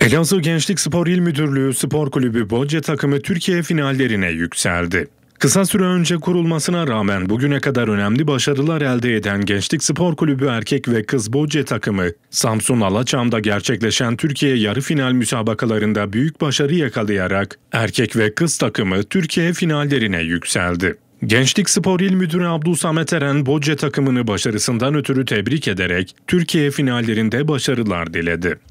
Elazığ Gençlik Spor İl Müdürlüğü Spor Kulübü Bocce takımı Türkiye finallerine yükseldi. Kısa süre önce kurulmasına rağmen bugüne kadar önemli başarılar elde eden Gençlik Spor Kulübü erkek ve kız bocce takımı, Samsun Alaçam'da gerçekleşen Türkiye yarı final müsabakalarında büyük başarı yakalayarak erkek ve kız takımı Türkiye finallerine yükseldi. Gençlik Spor İl Müdürü Abdülsamet Eren, Bocce takımını başarısından ötürü tebrik ederek Türkiye finallerinde başarılar diledi.